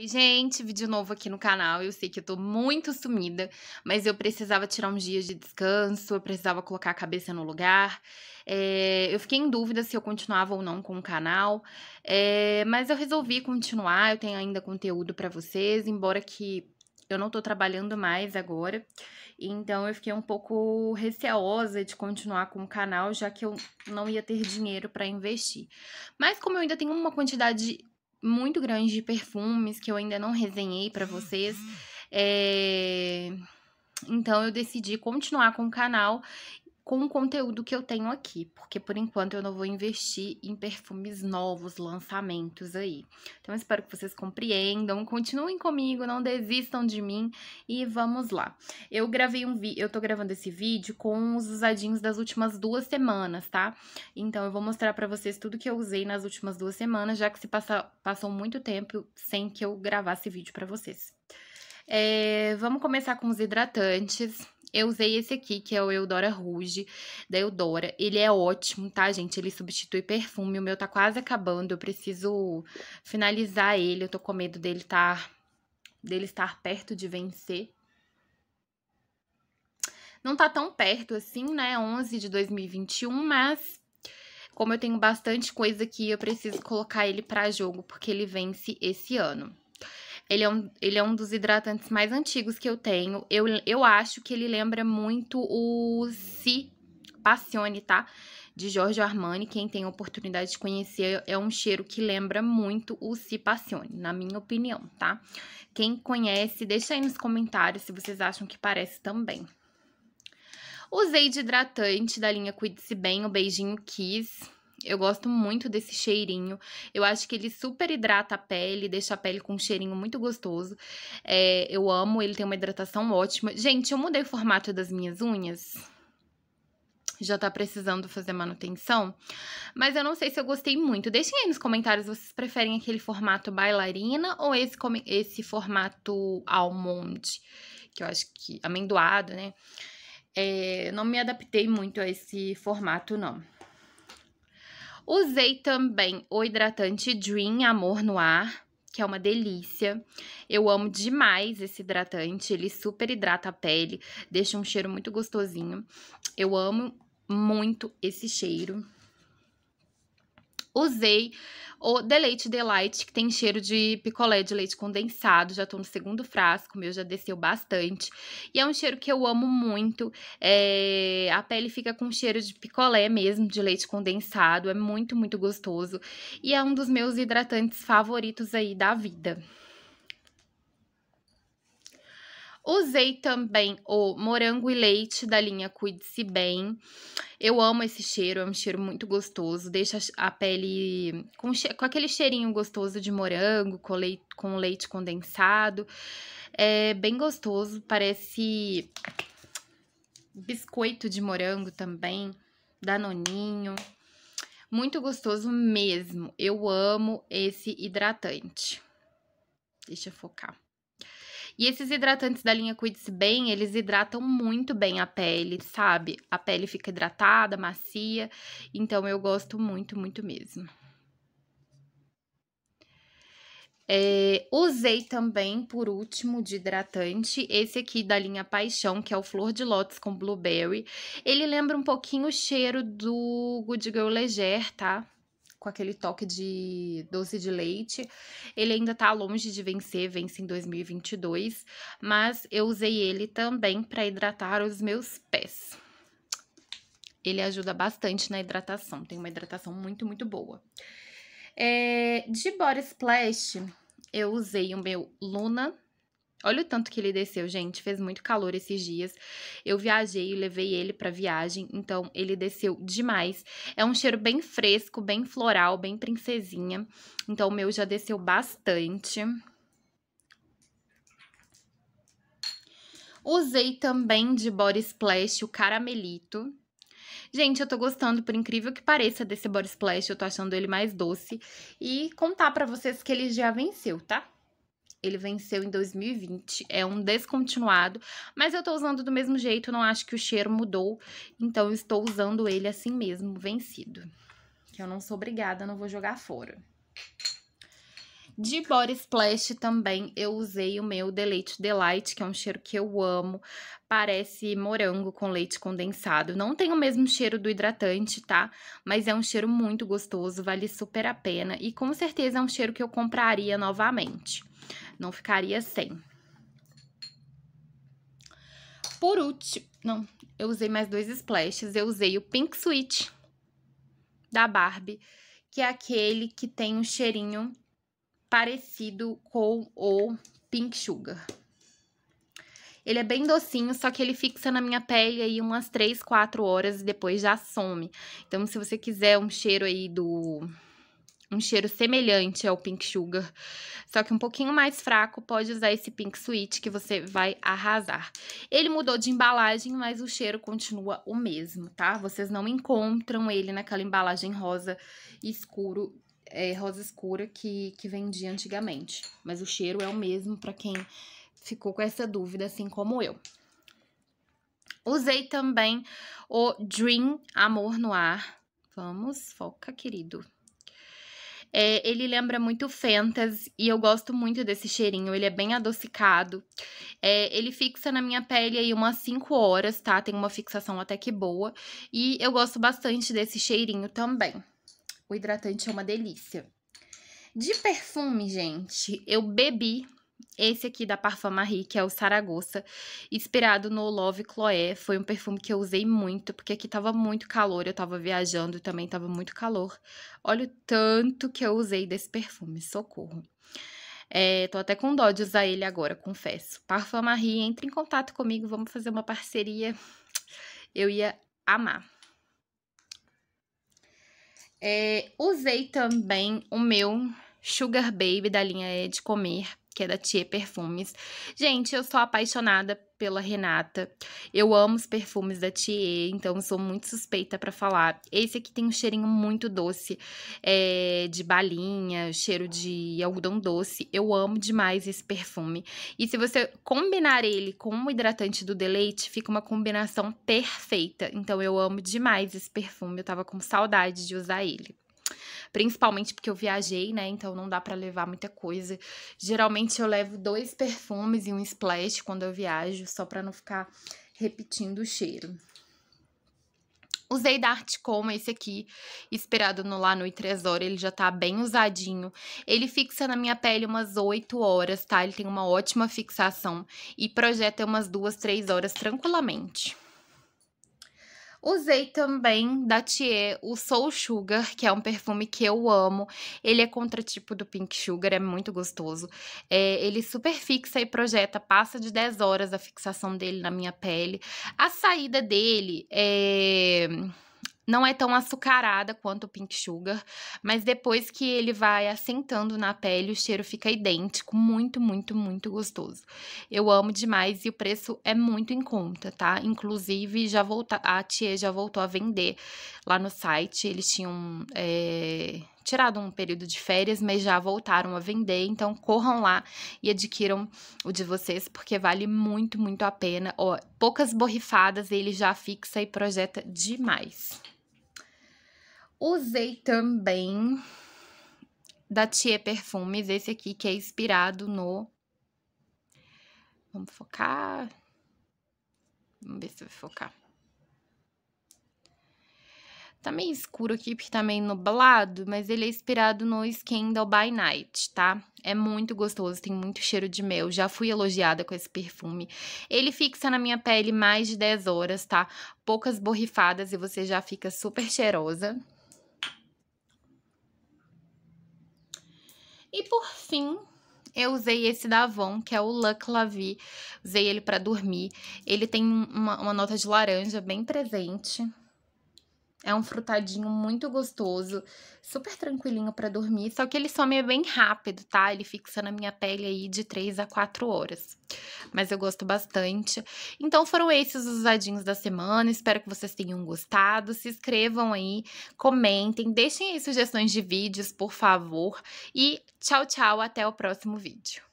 Oi Gente, de novo aqui no canal. Eu sei que eu tô muito sumida, mas eu precisava tirar uns dias de descanso, eu precisava colocar a cabeça no lugar. É, eu fiquei em dúvida se eu continuava ou não com o canal, é, mas eu resolvi continuar. Eu tenho ainda conteúdo para vocês, embora que eu não tô trabalhando mais agora. Então eu fiquei um pouco receosa de continuar com o canal, já que eu não ia ter dinheiro para investir. Mas como eu ainda tenho uma quantidade muito grande de perfumes que eu ainda não resenhei para vocês. É... Então eu decidi continuar com o canal com o conteúdo que eu tenho aqui, porque por enquanto eu não vou investir em perfumes novos, lançamentos aí. Então espero que vocês compreendam, continuem comigo, não desistam de mim e vamos lá. Eu gravei um vídeo, eu tô gravando esse vídeo com os usadinhos das últimas duas semanas, tá? Então eu vou mostrar para vocês tudo que eu usei nas últimas duas semanas, já que se passa, passou muito tempo sem que eu gravasse vídeo para vocês. É, vamos começar com os hidratantes. Eu usei esse aqui, que é o Eudora Rouge, da Eudora. Ele é ótimo, tá, gente? Ele substitui perfume. O meu tá quase acabando, eu preciso finalizar ele. Eu tô com medo dele, tá, dele estar perto de vencer. Não tá tão perto assim, né? 11 de 2021, mas como eu tenho bastante coisa aqui, eu preciso colocar ele pra jogo, porque ele vence esse ano. Ele é um, ele é um dos hidratantes mais antigos que eu tenho. Eu, eu acho que ele lembra muito o Si Passione, tá? De Giorgio Armani. Quem tem a oportunidade de conhecer, é um cheiro que lembra muito o Si Passione, na minha opinião, tá? Quem conhece, deixa aí nos comentários se vocês acham que parece também. Usei de hidratante da linha Cuide-se Bem, o Beijinho Kiss. Eu gosto muito desse cheirinho. Eu acho que ele super hidrata a pele, deixa a pele com um cheirinho muito gostoso. É, eu amo, ele tem uma hidratação ótima. Gente, eu mudei o formato das minhas unhas já tá precisando fazer manutenção. Mas eu não sei se eu gostei muito. Deixem aí nos comentários vocês preferem aquele formato bailarina ou esse, esse formato almond, que eu acho que amendoado, né? É, não me adaptei muito a esse formato, não. Usei também o hidratante Dream Amor no Ar, que é uma delícia. Eu amo demais esse hidratante, ele super hidrata a pele, deixa um cheiro muito gostosinho. Eu amo muito esse cheiro. Usei o The Delight, que tem cheiro de picolé de leite condensado. Já tô no segundo frasco, meu já desceu bastante. E é um cheiro que eu amo muito. É... A pele fica com cheiro de picolé mesmo, de leite condensado. É muito, muito gostoso. E é um dos meus hidratantes favoritos aí da vida. Usei também o morango e leite da linha Cuide-se Bem. Eu amo esse cheiro, é um cheiro muito gostoso, deixa a pele com, com aquele cheirinho gostoso de morango, com leite, com leite condensado. É bem gostoso, parece biscoito de morango também, danoninho. Muito gostoso mesmo. Eu amo esse hidratante. Deixa eu focar. E esses hidratantes da linha Cuide-se Bem, eles hidratam muito bem a pele, sabe? A pele fica hidratada, macia, então eu gosto muito, muito mesmo. É, usei também, por último, de hidratante, esse aqui da linha Paixão, que é o Flor de Lótus com Blueberry. Ele lembra um pouquinho o cheiro do Good Girl Leger, tá? com aquele toque de doce de leite. Ele ainda tá longe de vencer, vence em 2022, mas eu usei ele também para hidratar os meus pés. Ele ajuda bastante na hidratação, tem uma hidratação muito, muito boa. É, de Body Splash, eu usei o meu Luna Olha o tanto que ele desceu, gente. Fez muito calor esses dias. Eu viajei e levei ele para viagem, então ele desceu demais. É um cheiro bem fresco, bem floral, bem princesinha. Então o meu já desceu bastante. Usei também de body splash o caramelito. Gente, eu tô gostando, por incrível que pareça, desse body splash. Eu tô achando ele mais doce. E contar para vocês que ele já venceu, tá? Ele venceu em 2020, é um descontinuado, mas eu tô usando do mesmo jeito, não acho que o cheiro mudou, então eu estou usando ele assim mesmo, vencido. Que eu não sou obrigada, não vou jogar fora. De Body Splash também eu usei o meu Deleite Delight, que é um cheiro que eu amo. Parece morango com leite condensado. Não tem o mesmo cheiro do hidratante, tá? Mas é um cheiro muito gostoso, vale super a pena. E com certeza é um cheiro que eu compraria novamente. Não ficaria sem. Por último, não, eu usei mais dois splashes. Eu usei o Pink suite da Barbie, que é aquele que tem um cheirinho parecido com o Pink Sugar. Ele é bem docinho, só que ele fixa na minha pele aí umas 3, 4 horas e depois já some. Então, se você quiser um cheiro aí do um cheiro semelhante ao Pink Sugar, só que um pouquinho mais fraco, pode usar esse Pink Sweet que você vai arrasar. Ele mudou de embalagem, mas o cheiro continua o mesmo, tá? Vocês não encontram ele naquela embalagem rosa escuro, é, rosa escura que, que vendia antigamente. Mas o cheiro é o mesmo para quem ficou com essa dúvida, assim como eu. Usei também o Dream Amor no Ar. Vamos, foca, querido. É, ele lembra muito Fentas e eu gosto muito desse cheirinho. Ele é bem adocicado. É, ele fixa na minha pele aí umas 5 horas, tá? Tem uma fixação até que boa. E eu gosto bastante desse cheirinho também. O hidratante é uma delícia. De perfume, gente, eu bebi esse aqui da Parfum Marie, que é o Saragossa, inspirado no Love Chloé, foi um perfume que eu usei muito, porque aqui tava muito calor, eu tava viajando, e também tava muito calor. Olha o tanto que eu usei desse perfume, socorro. É, tô até com dó de usar ele agora, confesso. Parfum Marie, entre em contato comigo, vamos fazer uma parceria. Eu ia amar. É, usei também o meu Sugar Baby da linha É de Comer que é da Tia Perfumes. Gente, eu sou apaixonada pela Renata. Eu amo os perfumes da Tia, então sou muito suspeita para falar. Esse aqui tem um cheirinho muito doce, é, de balinha, cheiro de algodão doce. Eu amo demais esse perfume. E se você combinar ele com o um hidratante do Deleite, fica uma combinação perfeita. Então eu amo demais esse perfume. Eu tava com saudade de usar ele principalmente porque eu viajei, né? Então não dá para levar muita coisa. Geralmente eu levo dois perfumes e um splash quando eu viajo, só para não ficar repetindo o cheiro. Usei da Articoma esse aqui, esperado no Lanui horas, ele já tá bem usadinho. Ele fixa na minha pele umas 8 horas, tá? Ele tem uma ótima fixação e projeta umas 2, 3 horas tranquilamente. Usei também da Thier o Soul Sugar, que é um perfume que eu amo. Ele é contratipo do Pink Sugar, é muito gostoso. É, ele super fixa e projeta, passa de 10 horas a fixação dele na minha pele. A saída dele é não é tão açucarada quanto o pink sugar, mas depois que ele vai assentando na pele, o cheiro fica idêntico, muito, muito, muito gostoso. Eu amo demais e o preço é muito em conta, tá? Inclusive, já volta, a Tia já voltou a vender lá no site, eles tinham é, tirado um período de férias, mas já voltaram a vender, então corram lá e adquiram o de vocês, porque vale muito, muito a pena. Ó, poucas borrifadas ele já fixa e projeta demais. Usei também da Tia Perfumes, esse aqui que é inspirado no. Vamos focar. Vamos ver se vai focar. Tá meio escuro aqui, porque tá meio nublado, mas ele é inspirado no Scandal by Night, tá? É muito gostoso, tem muito cheiro de mel. Já fui elogiada com esse perfume. Ele fixa na minha pele mais de 10 horas, tá? Poucas borrifadas e você já fica super cheirosa. E por fim, eu usei esse da Avon, que é o Luck Lavie. Usei ele para dormir. Ele tem uma, uma nota de laranja bem presente. É um frutadinho muito gostoso, super tranquilinho para dormir, só que ele some bem rápido, tá? Ele fixa na minha pele aí de 3 a 4 horas. Mas eu gosto bastante. Então foram esses os usadinhos da semana, espero que vocês tenham gostado. Se inscrevam aí, comentem, deixem aí sugestões de vídeos, por favor. E tchau, tchau, até o próximo vídeo.